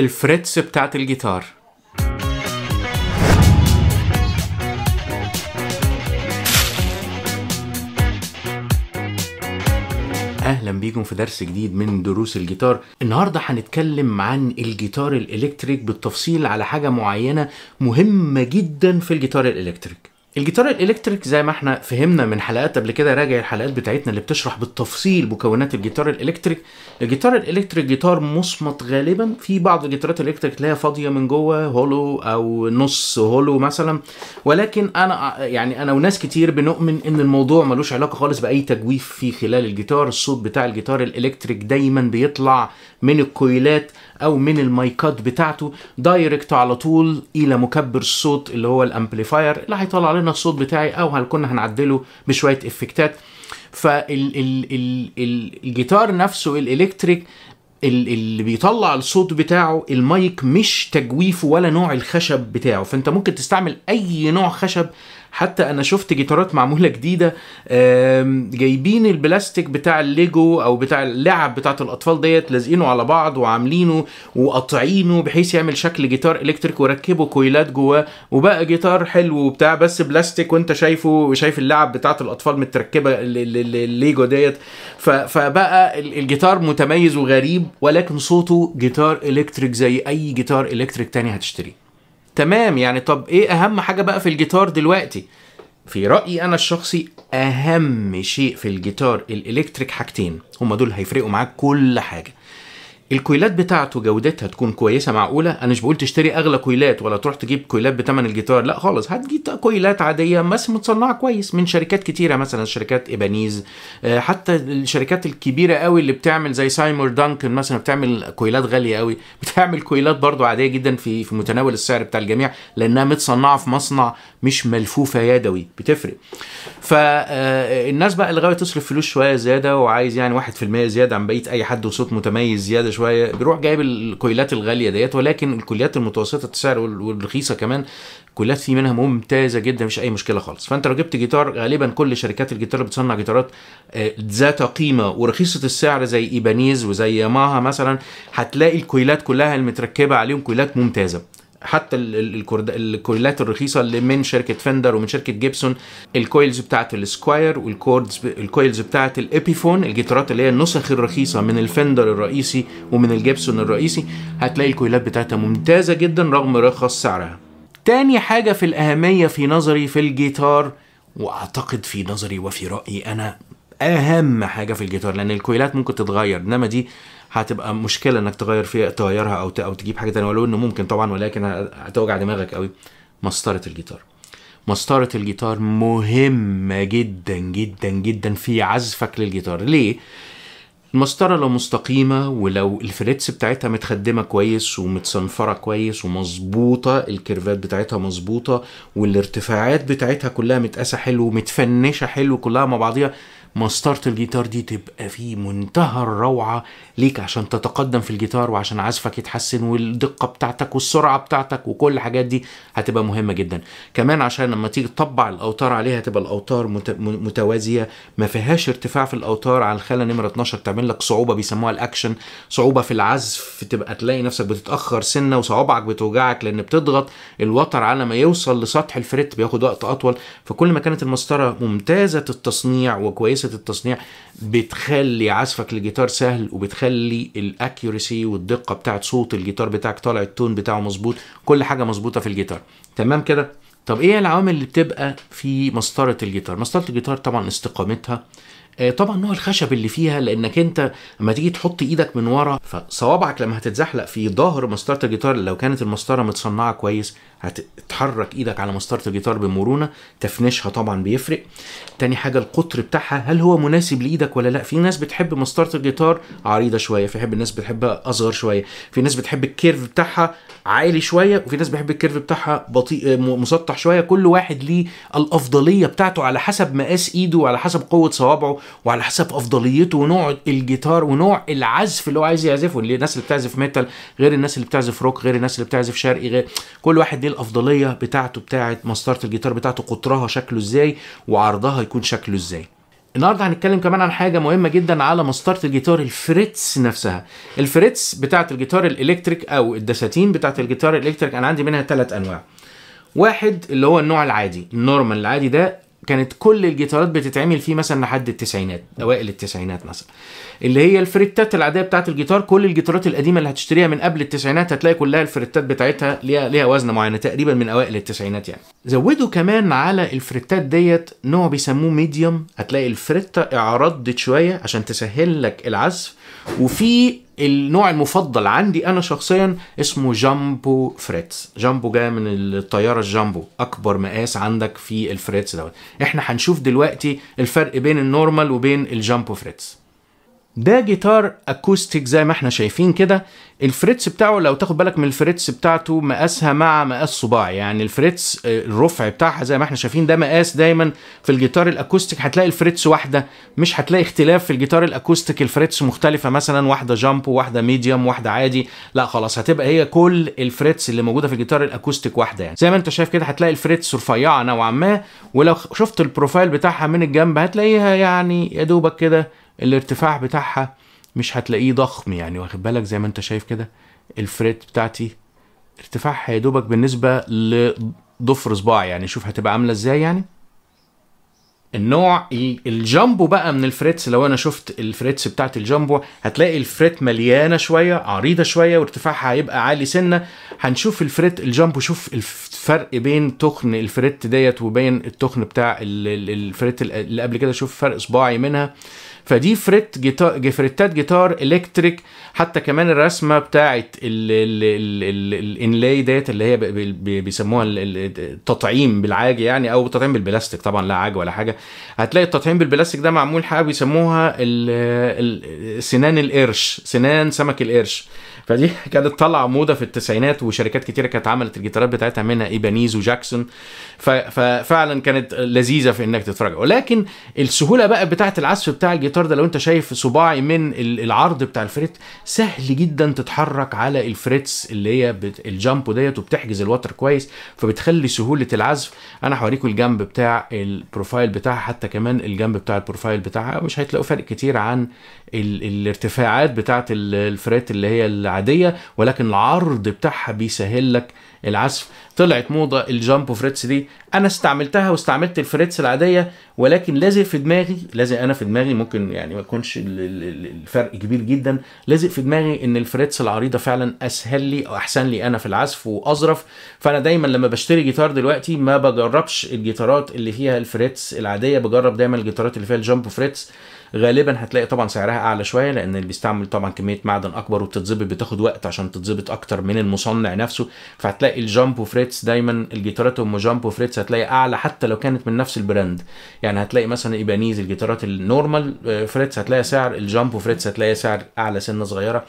الفريتس بتاعت الجيتار اهلا بيكم في درس جديد من دروس الجيتار النهارده هنتكلم عن الجيتار الالكتريك بالتفصيل على حاجه معينه مهمه جدا في الجيتار الالكتريك الجيتار الالكتريك زي ما احنا فهمنا من حلقات قبل كده راجع الحلقات بتاعتنا اللي بتشرح بالتفصيل مكونات الجيتار الالكتريك الجيتار الالكتريك جيتار مصمت غالبا في بعض الجيتارات الالكتريك اللي هي فاضيه من جوه هولو او نص هولو مثلا ولكن انا يعني انا وناس كتير بنؤمن ان الموضوع ملوش علاقه خالص باي تجويف في خلال الجيتار الصوت بتاع الجيتار الالكتريك دايما بيطلع من الكويلات او من المايكات بتاعته دايركت على طول الى مكبر الصوت اللي هو الامبليفاير اللي هيطلع لنا الصوت بتاعي او هل كنا هنعدله بشويه افكتات فالجيتار نفسه الالكتريك اللي بيطلع الصوت بتاعه المايك مش تجويفه ولا نوع الخشب بتاعه فانت ممكن تستعمل اي نوع خشب حتى انا شفت جيتارات معموله جديده جايبين البلاستيك بتاع الليجو او بتاع اللعب بتاعت الاطفال ديت لازقينه على بعض وعاملينه وقاطعينه بحيث يعمل شكل جيتار الكتريك وركبوا كويلات جواه وبقى جيتار حلو وبتاع بس بلاستيك وانت شايفه وشايف اللعب بتاعت الاطفال متركبه الليجو ديت فبقى الجيتار متميز وغريب ولكن صوته جيتار الكتريك زي اي جيتار الكتريك تاني هتشتريه تمام يعني طب ايه اهم حاجه بقى في الجيتار دلوقتي في رايي انا الشخصي اهم شيء في الجيتار الالكتريك حاجتين هما دول هيفرقوا معاك كل حاجه الكويلات بتاعته جودتها تكون كويسه معقوله انا مش بقول تشتري اغلى كويلات ولا تروح تجيب كويلات بتمن الجيتار لا خالص هتجيب كويلات عاديه بس متصنعه كويس من شركات كتيره مثلا شركات ايبانيز آه، حتى الشركات الكبيره قوي اللي بتعمل زي سايمور دانكن مثلا بتعمل كويلات غاليه قوي بتعمل كويلات برضو عاديه جدا في في متناول السعر بتاع الجميع لانها متصنعه في مصنع مش ملفوفه يدوي بتفرق فالناس آه، بقى اللي غاويه تصرف فلوس شويه زياده وعايز يعني 1% زياده عن بقيه اي حد وصوت متميز زياده شويه بيروح جايب الكويلات الغاليه ديت ولكن الكليات المتوسطه السعر والرخيصه كمان كويلات في منها ممتازه جدا مفيش اي مشكله خالص فانت لو جبت جيتار غالبا كل شركات الجيتار اللي بتصنع جيتارات آه، ذات قيمه ورخيصه السعر زي ايبانيز وزي ماها مثلا هتلاقي الكويلات كلها المتركبه عليهم كويلات ممتازه حتى الكويلات الرخيصه اللي من شركه فندر ومن شركه جيبسون الكويلز بتاعه السكواير والكوردز الكويلز بتاعه الابيفون الجيتارات اللي هي النسخ الرخيصه من الفندر الرئيسي ومن الجيبسون الرئيسي هتلاقي الكويلات بتاعتها ممتازه جدا رغم رخص سعرها تاني حاجه في الاهميه في نظري في الجيتار واعتقد في نظري وفي رايي انا اهم حاجه في الجيتار لان الكويلات ممكن تتغير انما دي هتبقى مشكله انك تغير فيها تغيرها او او تجيب حاجه ثانيه ولو انه ممكن طبعا ولكن هتوجع دماغك قوي مسطره الجيتار مسطرة الجيتار مهمة جدا جدا جدا في عزفك للجيتار ليه؟ المسطرة لو مستقيمة ولو الفريتس بتاعتها متخدمة كويس ومتصنفرة كويس ومظبوطة الكيرفات بتاعتها مظبوطة والارتفاعات بتاعتها كلها متقاسة حلو ومتفنشة حلو كلها مع بعضيها مسطرة الجيتار دي تبقى في منتهى الروعة ليك عشان تتقدم في الجيتار وعشان عزفك يتحسن والدقة بتاعتك والسرعة بتاعتك وكل الحاجات دي هتبقى مهمة جدا كمان عشان لما تيجي تطبع الأوتار عليها تبقى الأوتار متوازية ما فيهاش ارتفاع في الأوتار على الخاله نمرة 12 تعمل لك صعوبة بيسموها الأكشن صعوبة في العزف تبقى تلاقي نفسك بتتأخر سنة وصوابعك بتوجعك لأن بتضغط الوتر على ما يوصل لسطح الفريت بياخد وقت أطول فكل ما كانت المسطرة ممتازة التصنيع وكويسة هندسه التصنيع بتخلي عزفك للجيتار سهل وبتخلي الاكيورسي والدقه بتاعه صوت الجيتار بتاعك طالع التون بتاعه مظبوط كل حاجه مظبوطه في الجيتار تمام كده طب ايه العوامل اللي بتبقى في مسطره الجيتار مسطره الجيتار طبعا استقامتها آه، طبعا نوع الخشب اللي فيها لانك انت لما تيجي تحط ايدك من ورا فصوابعك لما هتتزحلق في ظهر مسطره الجيتار لو كانت المسطره متصنعه كويس هتتحرك ايدك على مسطره الجيتار بمرونه تفنيشها طبعا بيفرق تاني حاجه القطر بتاعها هل هو مناسب لايدك ولا لا في ناس بتحب مسطره الجيتار عريضه شويه في حب الناس بتحبها اصغر شويه في ناس بتحب الكيرف بتاعها عالي شويه وفي ناس بتحب الكيرف بتاعها بطيء مسطح شويه كل واحد ليه الافضليه بتاعته على حسب مقاس ايده وعلى حسب قوه صوابعه وعلى حسب افضليته ونوع الجيتار ونوع العزف اللي هو عايز يعزفه الناس اللي بتعزف ميتال غير الناس اللي بتعزف روك غير الناس اللي بتعزف شرقي غير كل واحد ليه الافضليه بتاعته بتاعه مسطره الجيتار بتاعته قطرها شكله ازاي وعرضها يكون شكله ازاي النهارده هنتكلم كمان عن حاجه مهمه جدا على مسطره الجيتار الفريتس نفسها الفريتس بتاعه الجيتار الالكتريك او الدساتين بتاعه الجيتار الالكتريك انا عندي منها ثلاث انواع واحد اللي هو النوع العادي النورمال العادي ده كانت كل الجيتارات بتتعمل فيه مثلا لحد التسعينات اوائل التسعينات مثلا اللي هي الفريتات العاديه بتاعت الجيتار كل الجيتارات القديمه اللي هتشتريها من قبل التسعينات هتلاقي كلها الفريتات بتاعتها ليها ليها وزن معين تقريبا من اوائل التسعينات يعني زودوا كمان على الفريتات ديت نوع بيسموه ميديوم هتلاقي الفريتة اعردت شوية عشان تسهل لك العزف وفي النوع المفضل عندي انا شخصيا اسمه جامبو فريتس جامبو جاي من الطياره الجامبو اكبر مقاس عندك في الفريتس دوت احنا هنشوف دلوقتي الفرق بين النورمال وبين الجامبو فريتس ده جيتار اكوستيك زي ما احنا شايفين كده الفريتس بتاعه لو تاخد بالك من الفريتس بتاعته مقاسها مع مقاس صباع يعني الفريتس الرفع بتاعها زي ما احنا شايفين ده مقاس دايما في الجيتار الاكوستيك هتلاقي الفريتس واحده مش هتلاقي اختلاف في الجيتار الاكوستيك الفريتس مختلفه مثلا واحده جامب وواحده ميديوم واحده عادي لا خلاص هتبقى هي كل الفريتس اللي موجوده في الجيتار الاكوستيك واحده يعني زي ما انت شايف كده هتلاقي الفريتس رفيعه نوعا ما ولو شفت البروفايل بتاعها من الجنب هتلاقيها يعني يا دوبك كده الارتفاع بتاعها مش هتلاقيه ضخم يعني واخد بالك زي ما انت شايف كده الفريت بتاعتي ارتفاعها يا دوبك بالنسبه لضفر صباعي يعني شوف هتبقى عامله ازاي يعني النوع الجامبو بقى من الفريتس لو انا شفت الفريتس بتاعت الجامبو هتلاقي الفريت مليانه شويه عريضه شويه وارتفاعها هيبقى عالي سنه هنشوف الفريت الجامبو شوف الفرق بين تخن الفريت ديت وبين التخن بتاع الفريت اللي قبل كده شوف فرق صباعي منها فدي فريت جيتار جفريتات جيتار الكتريك حتى كمان الرسمه بتاعه الانلاي ديت اللي هي بيسموها التطعيم بالعاج يعني او التطعيم بالبلاستيك طبعا لا عاج ولا حاجه هتلاقي التطعيم بالبلاستيك ده معمول حاجه بيسموها سنان القرش سنان سمك القرش فدي كانت طالعه موضه في التسعينات وشركات كتيره كانت عملت الجيتارات بتاعتها منها ايبانيز وجاكسون ففعلا كانت لذيذه في انك تتفرج ولكن السهوله بقى بتاعه العزف بتاع الجيتار الفلتر ده لو انت شايف صباعي من العرض بتاع الفريت سهل جدا تتحرك على الفريتس اللي هي بت... الجامبو ديت وبتحجز الوتر كويس فبتخلي سهوله العزف انا هوريكم الجنب بتاع البروفايل بتاعها حتى كمان الجنب بتاع البروفايل بتاعها مش هتلاقوا فرق كتير عن ال... الارتفاعات بتاعت الفريت اللي هي العاديه ولكن العرض بتاعها بيسهل لك العزف طلعت موضه الجامب فريتس دي انا استعملتها واستعملت الفريتس العاديه ولكن لازق في دماغي لازق انا في دماغي ممكن يعني ما يكونش الفرق كبير جدا لازق في دماغي ان الفريتس العريضه فعلا اسهل لي او احسن لي انا في العزف واظرف فانا دايما لما بشتري جيتار دلوقتي ما بجربش الجيتارات اللي فيها الفريتس العاديه بجرب دايما الجيتارات اللي فيها الجامب فريتس غالبا هتلاقي طبعا سعرها اعلى شويه لان اللي بيستعمل طبعا كميه معدن اكبر وبتتظبط بتاخد وقت عشان تتظبط اكتر من المصنع نفسه فهتلاقي الجامب وفريتس دايما الجيتارات ام جامب وفريتس هتلاقي اعلى حتى لو كانت من نفس البراند يعني هتلاقي مثلا ايبانيز الجيتارات النورمال فريتس آه، هتلاقي سعر الجامب وفريتس هتلاقي سعر اعلى سنه صغيره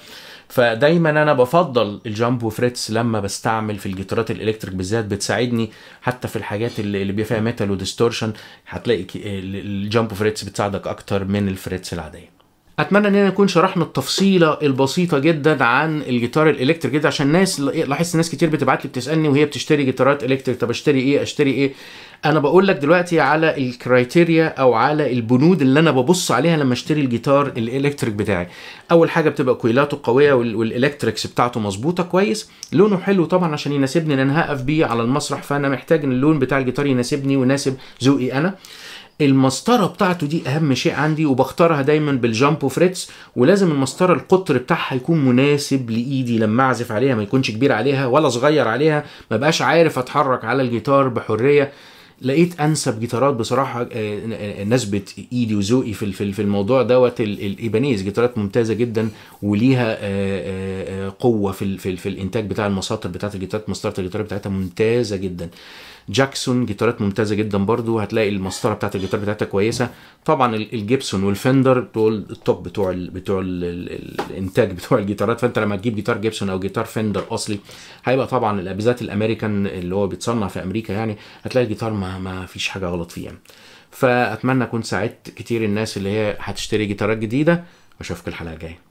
فدايما انا بفضل الجامبو فريتس لما بستعمل في الجيتارات الالكتريك بالذات بتساعدني حتى في الحاجات اللي, اللي فيها ميتال وديستورشن هتلاقي الجامبو فريتس بتساعدك اكتر من الفريتس العاديه اتمنى ان انا اكون شرحنا التفصيله البسيطه جدا عن الجيتار الالكتريك جدا عشان الناس لاحظت ناس كتير بتبعت لي بتسالني وهي بتشتري جيتارات الكتريك طب اشتري ايه اشتري ايه انا بقول لك دلوقتي على الكرايتيريا او على البنود اللي انا ببص عليها لما اشتري الجيتار الالكتريك بتاعي اول حاجه بتبقى كويلاته قويه والالكتريكس بتاعته مظبوطه كويس لونه حلو طبعا عشان يناسبني ان انا هقف بيه على المسرح فانا محتاج ان اللون بتاع الجيتار يناسبني ويناسب ذوقي انا المسطره بتاعته دي اهم شيء عندي وبختارها دايما بالجامبو فريتس ولازم المسطره القطر بتاعها يكون مناسب لايدي لما اعزف عليها ما يكونش كبير عليها ولا صغير عليها ما بقاش عارف اتحرك على الجيتار بحريه لقيت انسب جيتارات بصراحه آه، آه، نسبت ايدي وذوقي في في الموضوع دوت الايبانيز جيتارات ممتازه جدا وليها آه، قوه في في, في الانتاج بتاع المساطر بتاعت الجيتارات مسطره الجيتار بتاعتها ممتازه جدا جاكسون جيتارات ممتازه جدا برضو هتلاقي المسطره بتاعت الجيتار بتاعتها كويسه طبعا الجيبسون والفندر دول التوب بتوع الـ بتوع الـ الانتاج بتوع الجيتارات فانت لما تجيب جيتار جيبسون او جيتار فندر اصلي هيبقى طبعا بالذات الامريكان اللي هو بيتصنع في امريكا يعني هتلاقي الجيتار مع ما فيش حاجه غلط فيها فاتمنى اكون ساعدت كتير الناس اللي هي هتشتري جيتارات جديده واشوفك الحلقه الجايه